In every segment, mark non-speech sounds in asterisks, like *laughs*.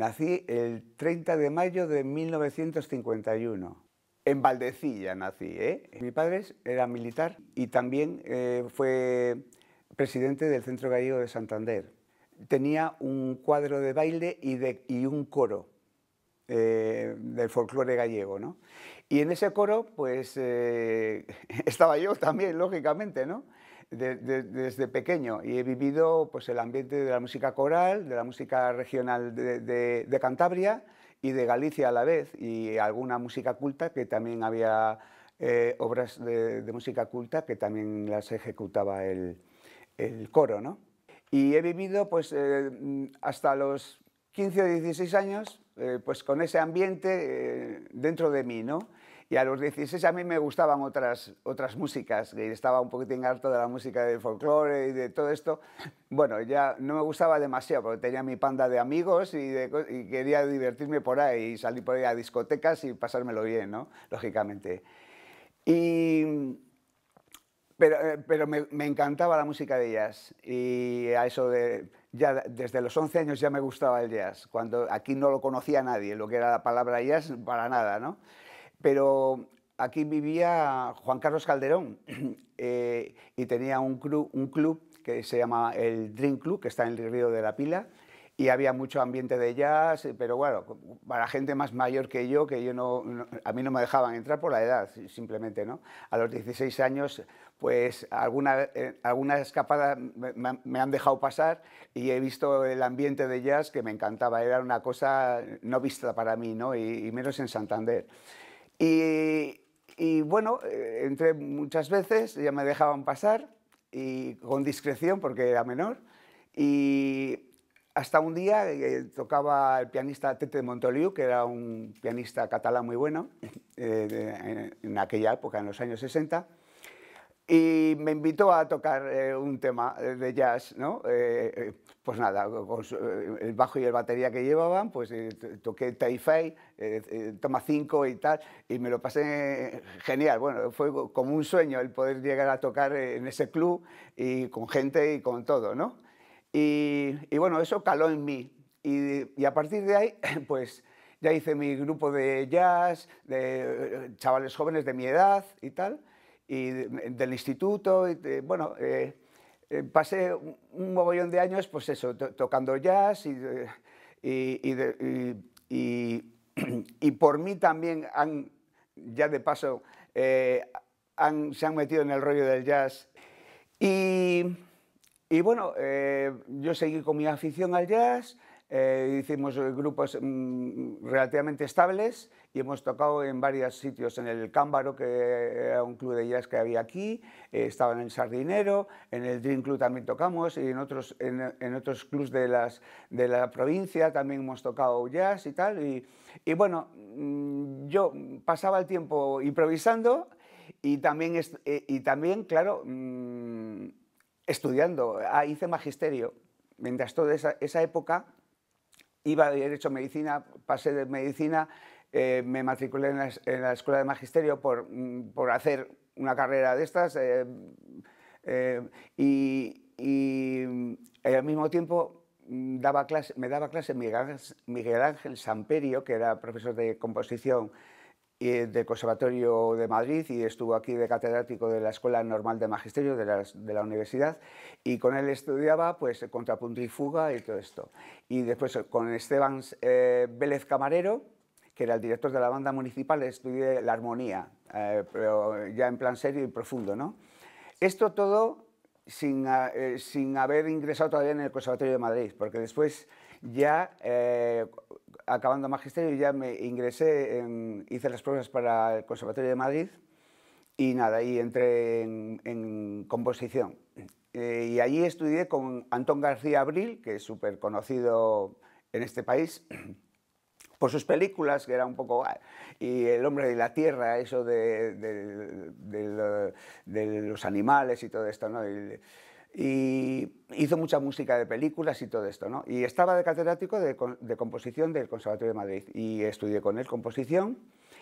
Nací el 30 de mayo de 1951. En Valdecilla nací, ¿eh? Mi padre era militar y también eh, fue presidente del Centro Gallego de Santander. Tenía un cuadro de baile y, un coro eh, del folclore gallego, ¿no? Y en ese coro, pues, eh, *laughs* estaba yo también, lógicamente, ¿no? desde pequeño y he vivido pues, el ambiente de la música coral, de la música regional de, Cantabria y de Galicia a la vez, y alguna música culta que también había eh, obras de, música culta que también las ejecutaba el, el coro, ¿no? Y he vivido pues eh, hasta los 15 o 16 años eh, pues con ese ambiente dentro de mí, ¿no? Y a los 16 a mí me gustaban otras, otras músicas, que estaba un poquitín harto de la música de folclore y de todo esto. Bueno, ya no me gustaba demasiado porque tenía mi panda de amigos y, quería divertirme por ahí y salir por ahí a discotecas y pasármelo bien, ¿no? Lógicamente. Y, pero, eh, pero me, encantaba la música de jazz y a eso de... Ya desde los 11 años ya me gustaba el jazz, cuando aquí no lo conocía nadie, lo que era la palabra jazz, para nada, ¿no? pero aquí vivía Juan Carlos Calderón *clears throat* eh, y tenía un club, un club que se llama el Dream Club, que está en el Río de la Pila, y había mucho ambiente de jazz, pero bueno, para gente más mayor que yo, que yo no, a mí no me dejaban entrar por la edad, simplemente, ¿no? A los 16 años, pues alguna, escapadas eh, escapada me, han dejado pasar y he visto el ambiente de jazz que me encantaba, era una cosa no vista para mí, ¿no? y menos en Santander. Y, bueno, eh, entré muchas veces, ya me dejaban pasar, y con discreción porque era menor. Y hasta un día eh, tocaba el pianista Tete Montoliu, que era un pianista catalán muy bueno *laughs* eh, en, aquella época, en los años 60, y me invitó a tocar eh, un tema eh, de jazz, ¿no? Eh, pues nada, con el bajo y el batería que llevaban, pues toqué Taifei, Toma 5 y tal, y me lo pasé genial. Bueno, fue como un sueño el poder llegar a tocar en ese club y con gente y con todo, ¿no? Y, bueno, eso caló en mí. y a partir de ahí, *laughs* pues ya hice mi grupo de jazz, de chavales jóvenes de mi edad y tal y del instituto, bueno, eh, eh, pasé un mogollón de años, pues eso, tocando jazz y, y, y, por mí también han, ya de paso, eh, han, se han metido en el rollo del jazz. Y, bueno, yo seguí con mi afición al jazz, eh, hicimos eh, grupos mm, relativamente estables y hemos tocado en varios sitios, en el Cámbaro, que era un club de jazz que había aquí, eh, estaban en Sardinero, en el Dream Club también tocamos y en otros, en, otros clubs de, las, de la provincia también hemos tocado jazz y tal. Y, bueno, mm, yo pasaba el tiempo improvisando y también, y también claro, mm, estudiando. Ah, hice magisterio. Mientras toda esa época iba derecho a medicina, pasé de medicina, eh, me matriculé en la, escuela de magisterio por, mm, hacer una carrera de estas eh, eh, y, al mismo tiempo mm, daba clase, me daba clase Miguel Miguel Ángel Samperio, que era profesor de composición del Conservatorio de Madrid y estuvo aquí de catedrático de la Escuela Normal de Magisterio de la, Universidad y con él estudiaba pues contrapunto y fuga y todo esto. Y después con Esteban eh, Vélez Camarero, que era el director de la banda municipal, estudié la armonía, eh, pero ya en plan serio y profundo. ¿no? Esto todo sin, eh, sin haber ingresado todavía en el Conservatorio de Madrid, porque después ya acabando magisterio ya me ingresé, hice las pruebas para el Conservatorio de Madrid y nada, y entré en, composición. Eh, y allí estudié con Antón García Abril, que es súper conocido en este país, *clears throat* por sus películas, que era un poco... Ah, y El hombre de la tierra, eso de, los animales y todo esto, ¿no? y hizo mucha música de películas y todo esto, ¿no? Y estaba de catedrático de, composición del Conservatorio de Madrid y estudié con él composición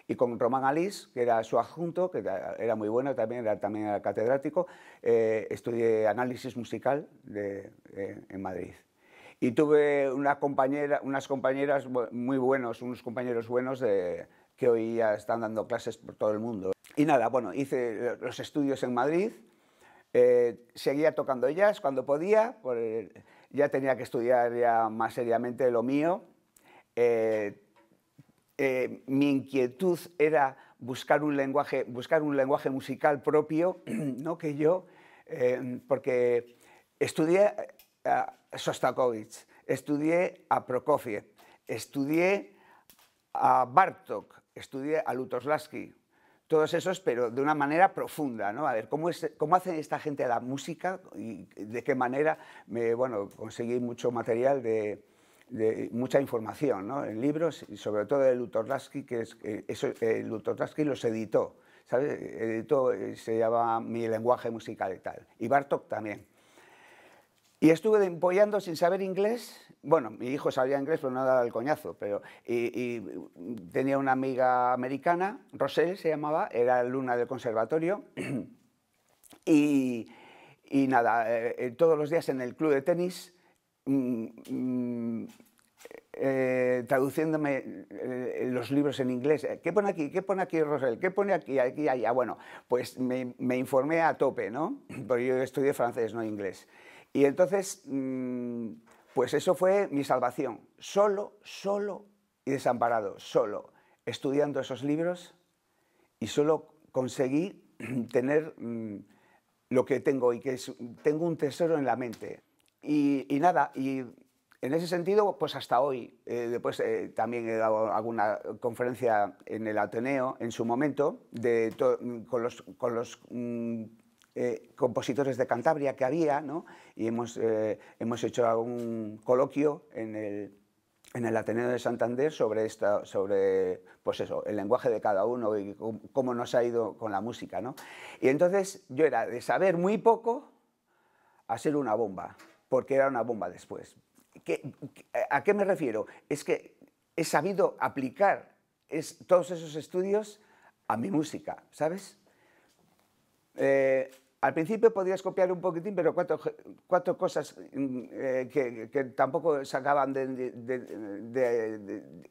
y con Román Alís, que era su adjunto, que era, muy bueno también, era, también catedrático, eh, estudié análisis musical eh, en Madrid. Y tuve unas compañeras muy buenos, unos compañeros buenos que hoy ya están dando clases por todo el mundo. Y nada, bueno, hice los estudios en Madrid, eh, seguía tocando jazz cuando podía, ya tenía que estudiar ya más seriamente lo mío. Eh, eh, mi inquietud era buscar un lenguaje, buscar un lenguaje musical propio, *clears throat* no que yo, porque estudié a Sostakovich, estudié a Prokofiev, estudié a Bartok, estudié a Lutoslavski, todos esos, pero de una manera profunda, ¿no? A ver, ¿cómo, es, cómo hace esta gente la música y de qué manera? Me, bueno, conseguí mucho material de, mucha información, ¿no? En libros y sobre todo de Lasky, que es, eh, eh los editó, ¿sabes? Editó, eh, se llama Mi lenguaje musical y tal. Y Bartok también. Y estuve empollando sin saber inglés. Bueno, mi hijo sabía inglés, pero no daba el coñazo. Pero, y, tenía una amiga americana, Rosel se llamaba, era alumna del conservatorio. *clears throat* y, nada, eh, eh, todos los días en el club de tenis, mm, mm, eh, traduciéndome los libros en inglés. ¿Qué pone aquí? ¿Qué pone aquí, Rosel? ¿Qué pone aquí, aquí, allá? Bueno, pues me, me informé a tope, ¿no? *clears throat* Porque yo estudié francés, no inglés. Y entonces, mm, pues eso fue mi salvación. Solo, solo y desamparado, solo estudiando esos libros y solo conseguí *clears throat* tener mm, lo que tengo y que es, tengo un tesoro en la mente. Y, nada, y en ese sentido, pues hasta hoy, eh, después eh, también he dado alguna conferencia en el Ateneo en su momento, de con los, mm, eh, compositores de Cantabria que había, ¿no? y hemos, eh, hecho un coloquio en el, Ateneo de Santander sobre, sobre pues el lenguaje de cada uno y cómo nos ha ido con la música. ¿no? Y entonces yo era de saber muy poco a ser una bomba, porque era una bomba después. ¿A qué me refiero? Es que he sabido aplicar todos esos estudios a mi música, ¿sabes? Eh, al principio podías copiar un poquitín, pero cuatro, cosas mm, eh, que, tampoco sacaban de,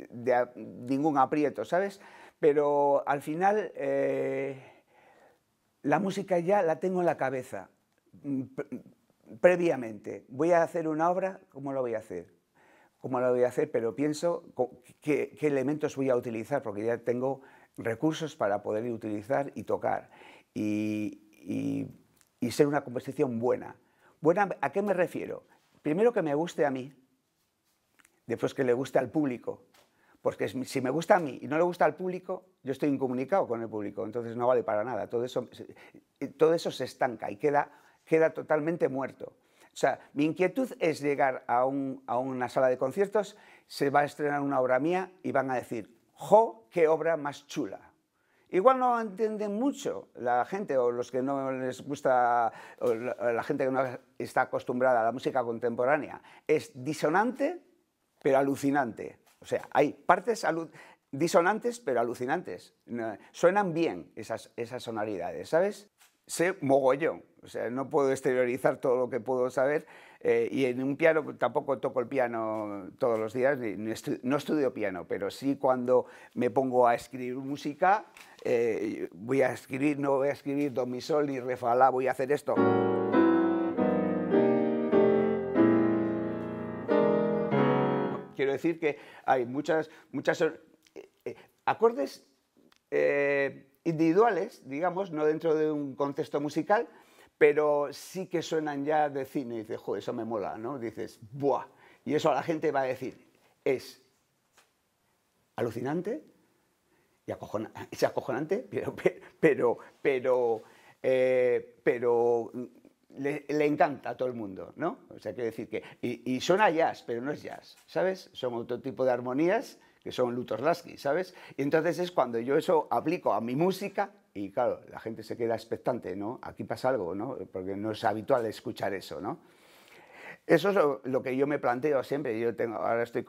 de, ningún aprieto, ¿sabes? Pero al final eh, la música ya la tengo en la cabeza mm, previamente. Voy a hacer una obra, ¿cómo lo voy a hacer? ¿Cómo lo voy a hacer? Pero pienso qué, qué elementos voy a utilizar, porque ya tengo recursos para poder utilizar y tocar y, ser una composición buena. Buena, ¿a qué me refiero? Primero que me guste a mí, después que le guste al público, porque si me gusta a mí y no le gusta al público, yo estoy incomunicado con el público, entonces no vale para nada. Todo eso, eh, todo eso se estanca y queda, queda totalmente muerto. O sea, mi inquietud es llegar a, a, una sala de conciertos, se va a estrenar una obra mía y van a decir, ¡jo, qué obra más chula! Igual no entienden mucho la gente o los que no les gusta, o la gente que no está acostumbrada a la música contemporánea. Es disonante, pero alucinante. O sea, hay partes disonantes, pero alucinantes. Suenan bien esas, esas sonoridades, ¿sabes? Sé mogollón, o sea, no puedo exteriorizar todo lo que puedo saber, eh, y en un piano pues, tampoco toco el piano todos los días, no estudio piano, pero sí cuando me pongo a escribir música, eh, voy a escribir, no voy a escribir do mi sol ni la, voy a hacer esto. Quiero decir que hay muchas, eh, acordes individuales, digamos, no dentro de un contexto musical, pero sí que suenan ya de cine. Y dices, joder, eso me mola, ¿no? Dices, ¡buah! Y eso a la gente va a decir, es alucinante y *laughs* es acojonante, pero, pero, pero, eh, le, encanta a todo el mundo, ¿no? O sea, quiero decir que... Y, y suena jazz, pero no es jazz, ¿sabes? Son otro tipo de armonías que son Luthor Lasky, ¿sabes? Y entonces es cuando yo eso aplico a mi música y claro, la gente se queda expectante, ¿no? Aquí pasa algo, ¿no? Porque no es habitual escuchar eso, ¿no? Eso es lo, que yo me planteo siempre. Yo ahora estoy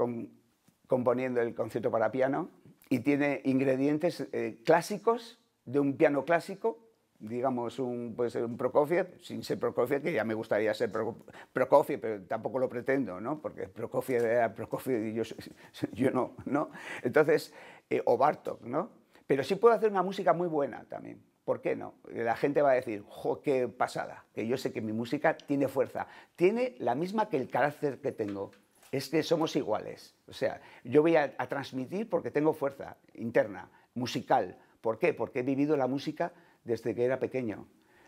componiendo el concierto para piano y tiene ingredientes eh, clásicos de un piano clásico digamos, un, ser un Prokofiev, sin ser Prokofiev, que ya me gustaría ser Prokofiev, pero tampoco lo pretendo, ¿no? Porque Prokofiev era Prokofiev y yo, *laughs* no, ¿no? Entonces, eh, o Bartok, ¿no? Pero sí puedo hacer una música muy buena también. ¿Por qué no? La gente va a decir, jo, qué pasada, que yo sé que mi música tiene fuerza, tiene la misma que el carácter que tengo. Es que somos iguales. O sea, yo voy a, a transmitir porque tengo fuerza interna, musical. ¿Por qué? Porque he vivido la música desde que era pequeño.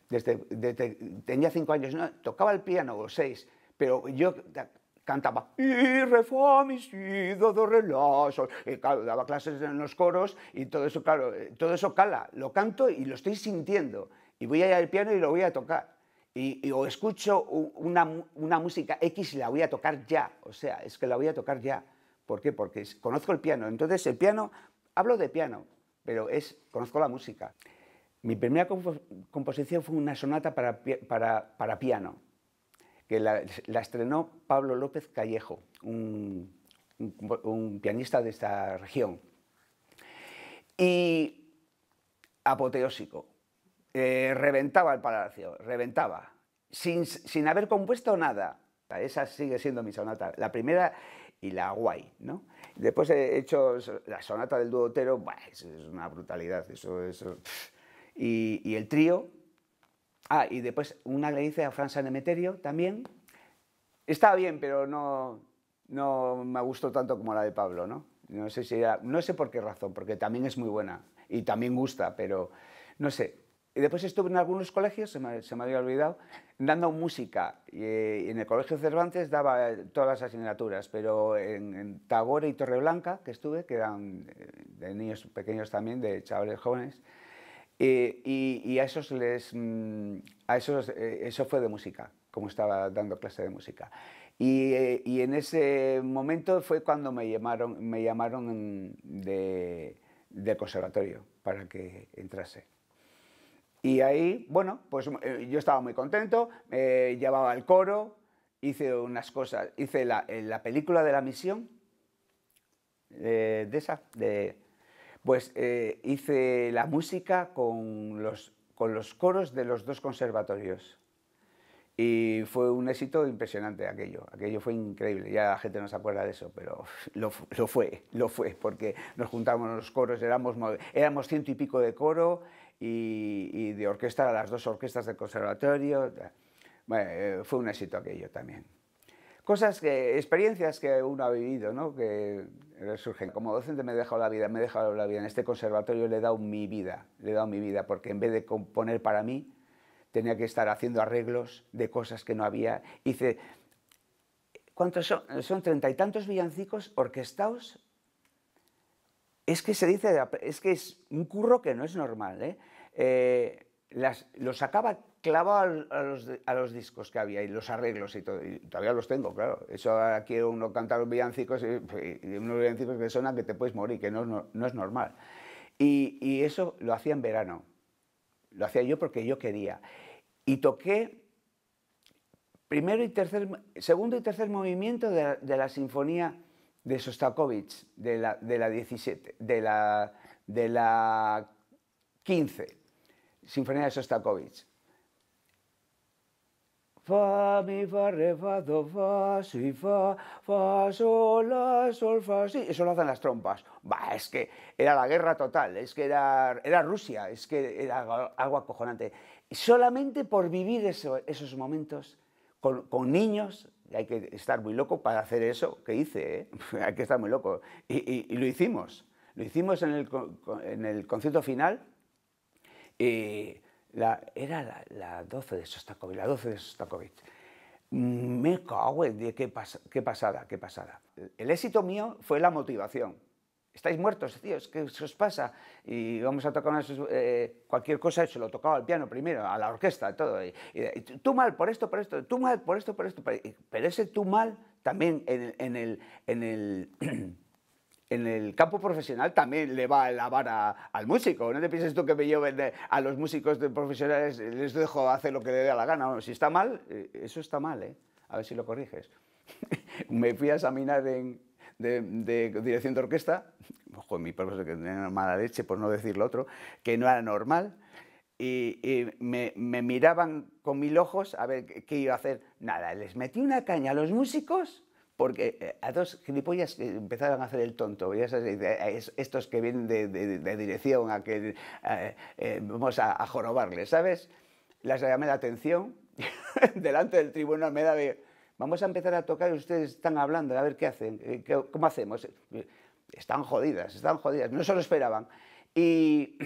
Desde, tenía cinco años, ¿no? tocaba el piano, o seis, pero yo cantaba y a mis do daba clases en los coros y todo eso claro eh, todo eso cala lo canto y lo estoy sintiendo y voy allá al piano y lo voy a tocar y, o escucho una, una, música X y la voy a tocar ya o sea es que la voy a tocar ya ¿por qué? porque conozco el piano entonces el piano hablo de piano pero es conozco la música mi primera composición fue una sonata para, para, para piano, que la, estrenó Pablo López Callejo, un, pianista de esta región. Y apoteósico, eh, reventaba el palacio, reventaba, sin, haber compuesto nada. Esa sigue siendo mi sonata, la primera y la guay, ¿no? Después he hecho la sonata del duotero, es una brutalidad, eso, eso y, el trío. Ah, y después una le hice a Fran Sanemeterio también. Estaba bien, pero no, no me gustó tanto como la de Pablo, ¿no? No sé, si no sé por qué razón, porque también es muy buena y también gusta, pero no sé. Y después estuve en algunos colegios, se me, se me había olvidado, dando música. Y, eh, en el Colegio Cervantes daba eh, todas las asignaturas, pero en, en Tagore y Torreblanca, que estuve, que eran eh, de niños pequeños también, de chavales jóvenes, y, a esos les. Mm, a esos, eh, eso fue de música, como estaba dando clase de música. Y, eh, en ese momento fue cuando me llamaron, me llamaron del conservatorio para que entrase. Y ahí, bueno, pues eh, yo estaba muy contento, me llevaba el coro, hice unas cosas, hice la, película de la misión, de esa, de, pues eh, hice la música con los, coros de los dos conservatorios. Y fue un éxito impresionante aquello, aquello fue increíble, ya la gente no se acuerda de eso, pero *laughs* lo, fue, lo fue, porque nos juntábamos los coros, éramos, éramos ciento y pico de coro y, de orquesta, las dos orquestas del conservatorio. Bueno, eh, fue un éxito aquello también cosas que, experiencias que uno ha vivido, ¿no? Que resurgen. Como docente me he dejado la vida, me he dejado la vida. En este conservatorio le he dado mi vida, le he dado mi vida, porque en vez de componer para mí, tenía que estar haciendo arreglos de cosas que no había. dice, ¿cuántos son? Son treinta y tantos villancicos orquestados. Es que se dice, es que es un curro que no es normal, ¿eh? eh las, los sacaba clavado a los, discos que había y los arreglos y todo. todavía los tengo, claro. Eso aquí uno cantar los villancicos y, unos villancicos que suenan que te puedes morir, que no, no, es normal. Y, eso lo hacía en verano. Lo hacía yo porque yo quería. Y toqué primero y tercer, segundo y tercer movimiento de, la sinfonía de Sostakovich, de la, de 17, de la, de la 15 Sinfonía de Sostakovich. Fa, mi, fa, re, fa, do, fa, si, fa, fa, sol, la, sol, fa, si. Eso lo hacen las trompas. Bah, es que era la guerra total, es que era, era Rusia, es que era algo acojonante. Solamente por vivir esos momentos con, niños, hay que estar muy loco para hacer eso que hice, ¿eh? *laughs* hay que estar muy loco. Y, lo hicimos, lo hicimos en el, en el concierto final y eh, la, era la, 12 de Sostakovich, la 12 de mm, Me cago en qué, qué pasada, qué pasada. El éxito mío fue la motivación. Estáis muertos, tíos, ¿qué os pasa? Y vamos a tocar eh, cualquier cosa, se lo tocaba al piano primero, a la orquesta, todo. tú mal por esto, por esto, tú mal por esto, por esto. Pero ese tú mal también en el *clears throat* en el campo profesional también le va a lavar al músico. No te pienses tú que me llevo a los músicos profesionales, les dejo hacer lo que le dé la gana. si está mal, eh, eso está mal, ¿eh? A ver si lo corriges. *laughs* me fui a examinar en, de, dirección de orquesta, ojo, mi profesor que tenía mala leche, por no decir lo otro, que no era normal, y, me, miraban con mil ojos a ver qué iba a hacer. Nada, les metí una caña a los músicos porque eh, a dos gilipollas que empezaron a hacer el tonto, eh, estos que vienen de, dirección a que eh, vamos a, jorobarles, ¿sabes? Las llamé la atención, *laughs* delante del tribunal me da, vamos a empezar a tocar y ustedes están hablando, a ver qué hacen, cómo hacemos. Están jodidas, están jodidas, no se lo esperaban. Y,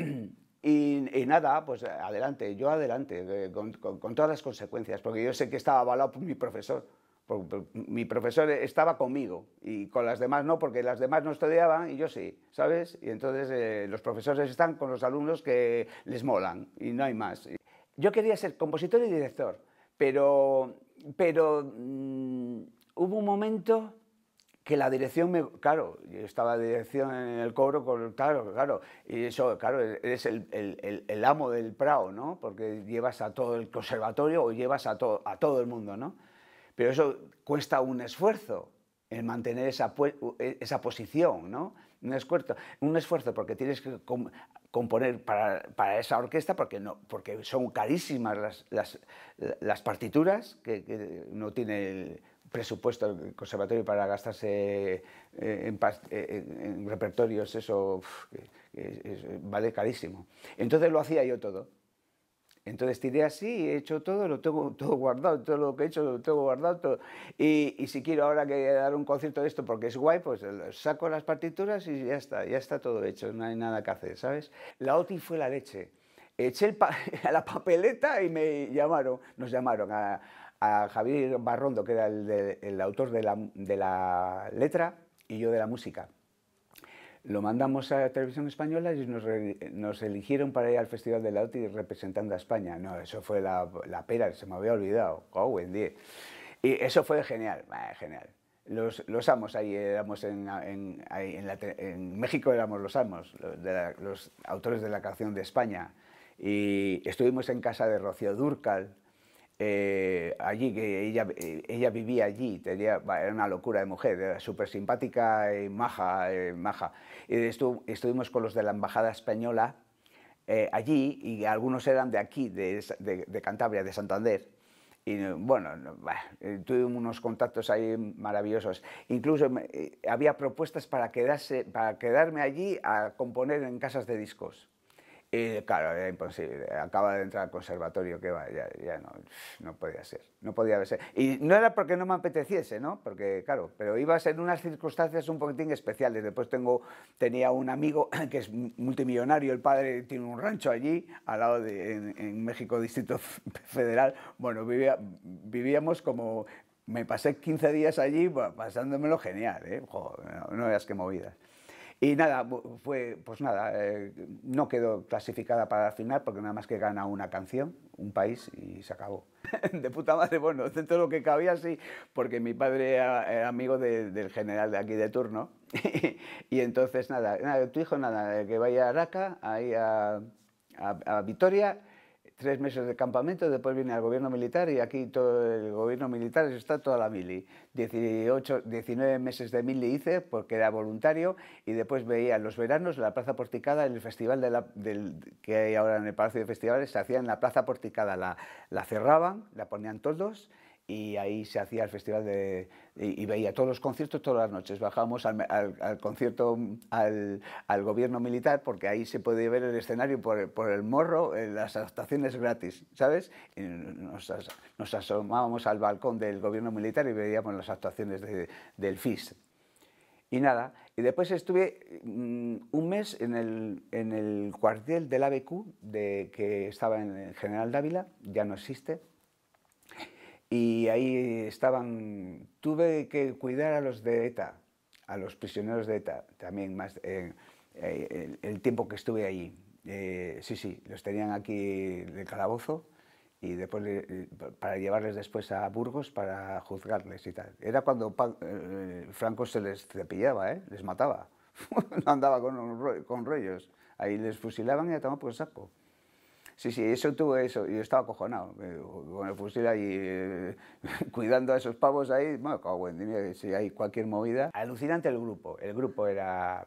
*clears throat* y, nada, pues adelante, yo adelante, con, con todas las consecuencias, porque yo sé que estaba avalado por mi profesor. Pues, pues, mi profesor estaba conmigo y con las demás no, porque las demás no estudiaban y yo sí, ¿sabes? Y entonces eh, los profesores están con los alumnos que les molan y no hay más. Yo quería ser compositor y director, pero, pero mm, hubo un momento que la dirección me... Claro, yo estaba dirección en el cobro, claro, claro. Y eso, claro, eres el, el, amo del prao, ¿no? Porque llevas a todo el conservatorio o llevas a, a todo el mundo, ¿no? Pero eso cuesta un esfuerzo, el mantener esa, e, esa posición, ¿no? Un esfuerzo, un esfuerzo porque tienes que componer para, para, esa orquesta, porque, no, porque son carísimas las, las, las partituras, que, no tiene el presupuesto el conservatorio para gastarse eh, eh, en, repertorios, eso vale carísimo. Entonces lo hacía yo todo. Entonces tiré así, he hecho todo, lo tengo *laughs* todo guardado, todo lo que he hecho lo tengo guardado. Y, si quiero ahora que dar un concierto de esto porque es guay, pues saco las partituras y ya está, ya está todo hecho, no hay nada que hacer, ¿sabes? La OTI fue la leche. Eché *laughs* a la papeleta y me llamaron, nos llamaron a, Javier Barrondo, que era el, autor de la letra, y yo de la música. Lo mandamos a televisión española y nos, eligieron para ir al Festival de la OTI representando a España. No, eso fue la, la pera, se me había olvidado. Oh, día. Y eso fue genial, genial. Los, los, amos ahí éramos en, en, en, México éramos los amos, los, de los autores de la canción de España. Y estuvimos en casa de Rocío Durcal, eh, allí, que ella, eh, ella vivía allí, tenía, era una locura de mujer, era súper simpática y eh, maja. maja. Y estuvimos con los de la Embajada Española allí y algunos eran de aquí, de, de, Cantabria, de Santander. Y bueno, tuve unos contactos ahí maravillosos. Incluso había propuestas para, quedarse, para quedarme allí a componer en casas de discos. Y claro, era imposible. Acaba de entrar al conservatorio, que va, ya, ya, no, no podía ser. No podía ser. Y no era porque no me apeteciese, ¿no? Porque, claro, pero iba ibas en unas circunstancias un poquitín especiales. Después tengo, tenía un amigo *clears throat* que es multimillonario, el padre tiene un rancho allí, al lado de, en, México, Distrito *laughs* Federal. Bueno, vivía, vivíamos como me pasé 15 días allí pasándomelo genial, ¿eh? no, no veas qué movidas. Y nada, fue, pues nada, eh, no quedó clasificada para la final porque nada más que gana una canción, un país y se acabó. *laughs* de puta madre, bueno, dentro de lo que cabía sí, porque mi padre era, amigo del general de aquí de turno. *laughs* y entonces nada, nada, tu hijo nada, que vaya a Araca, ahí a, a, a Vitoria tres meses de campamento, después viene el gobierno militar y aquí todo el gobierno militar está toda la mili. 18, 19 meses de mili hice porque era voluntario y después veía los veranos la Plaza Porticada, el festival de la, del, que hay ahora en el Palacio de Festivales, se hacía en la Plaza Porticada, la, la cerraban, la ponían todos y ahí se hacía el festival de, y, veía todos los conciertos todas las noches. Bajábamos al, concierto al, gobierno militar porque ahí se podía ver el escenario por, por el morro, eh, las actuaciones gratis, ¿sabes? nos, asomábamos al balcón del gobierno militar y veíamos las actuaciones del FIS. Y nada, y después estuve mm, un mes en el, en el cuartel del ABQ, de, que estaba en General Dávila, ya no existe y ahí estaban, tuve que cuidar a los de ETA, a los prisioneros de ETA, también más eh, eh, el, tiempo que estuve allí. Eh, sí, sí, los tenían aquí de calabozo y después para llevarles después a Burgos para juzgarles y tal. Era cuando Franco se les cepillaba, les mataba, *laughs* no andaba con, con rollos. Ahí les fusilaban y a tomar por saco. Sí, sí, eso tuvo eso. Yo estaba acojonado con el fusil ahí, eh, *laughs* cuidando a esos pavos ahí. Bueno, cago en si hay cualquier movida. Alucinante el grupo. El grupo era...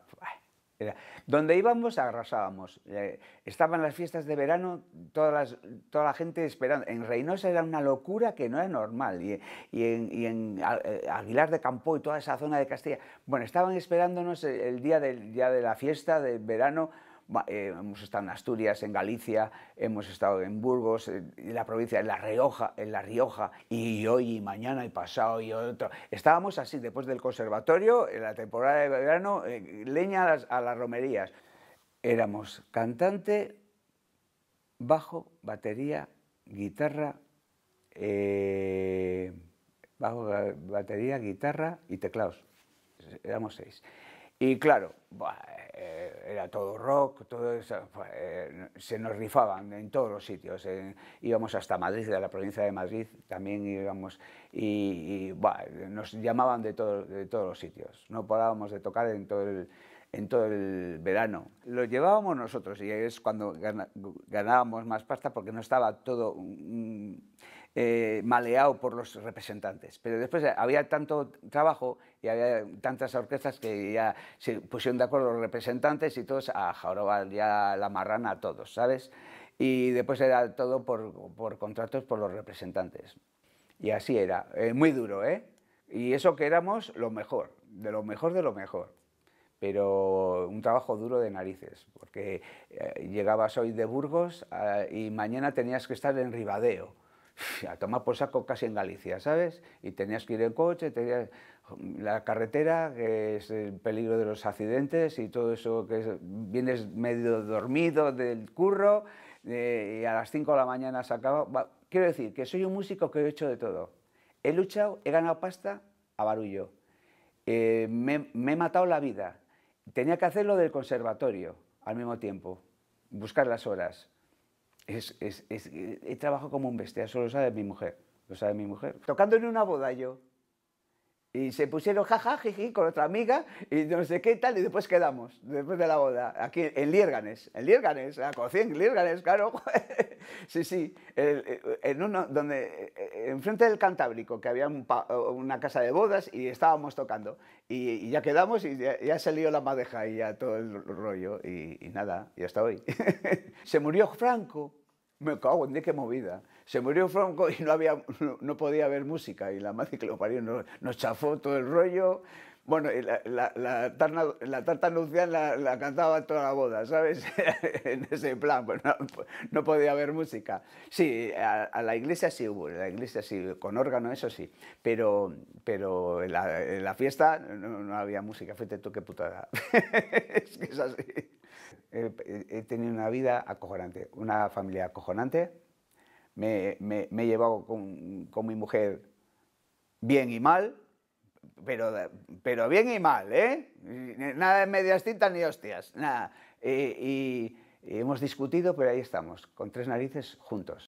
Era, donde íbamos arrasábamos. Eh, estaban las fiestas de verano, todas toda la gente esperando. En Reynosa era una locura que no era normal. Y, y en, eh, Aguilar de Campo y toda esa zona de Castilla. Bueno, estaban esperándonos el, el día, del, día de la fiesta de verano eh, hemos estado en Asturias, en Galicia, hemos estado en Burgos, en, la provincia, de La Rioja, en La Rioja, y hoy y mañana y pasado y otro. Estábamos así, después del conservatorio, en la temporada de verano, leña a las, romerías. Éramos cantante, bajo, batería, guitarra, eh, bajo, batería, guitarra y teclados. Éramos seis. Y claro, eh, era todo rock, todo eh, se nos rifaban en todos los sitios. íbamos hasta Madrid, de la provincia de Madrid también íbamos, y, nos llamaban de, todo, de todos los sitios. No parábamos de tocar en todo el, en todo el verano. Lo llevábamos nosotros y es cuando ganábamos más pasta porque no estaba todo... Eh, maleado por los representantes. Pero después había tanto trabajo y había tantas orquestas que ya se pusieron de acuerdo los representantes y todos a ah, Jaurobal, ya la marrana a todos, ¿sabes? Y después era todo por, contratos por los representantes. Y así era, eh, muy duro, ¿eh? Y eso que éramos lo mejor, de lo mejor de lo mejor. Pero un trabajo duro de narices, porque eh, llegabas hoy de Burgos ah, y mañana tenías que estar en Ribadeo *laughs* a tomar por saco casi en Galicia, ¿sabes? Y tenías que ir en coche, tenías la carretera, que es el peligro de los accidentes y todo eso, que vienes medio dormido del curro eh, y a las 5 de la mañana se acaba. Quiero decir que soy un músico que he hecho de todo. He luchado, he ganado pasta a barullo. Eh, me, me he matado la vida. Tenía que hacerlo del conservatorio al mismo tiempo, buscar las horas es, es, es, eh, trabajo como un bestia, Solo lo sabe mi mujer, lo sabe mi mujer. Tocando en una boda yo. Y se pusieron jaja, jiji, con otra amiga y no sé qué tal, y después quedamos, después de la boda, aquí en Liérganes, en Liérganes, a en claro. *laughs* sí, sí, en uno donde, eh, enfrente del Cantábrico, que había una casa de bodas y estábamos tocando. Y, ya quedamos y ya, salió la madeja y ya todo el rollo, y, y nada, y hasta hoy. *laughs* se murió Franco, me cago en qué movida se murió Franco y no, había, no, podía haber música y la madre que lo parió nos, chafó todo el rollo. Bueno, la, la, tarta anunciada la, cantaba toda la boda, ¿sabes? *laughs* en ese plan, pues no, podía haber música. Sí, a, la iglesia sí hubo, la iglesia sí, con órgano, eso sí, pero, pero en, la, fiesta no, había música, fíjate tú qué putada. *laughs* es que es así. he tenido una vida acojonante, una familia acojonante me, me, he llevado con, mi mujer bien y mal, pero, pero bien y mal, ¿eh? Nada de medias tintas ni hostias, nada. y hemos discutido, pero ahí estamos, con tres narices juntos.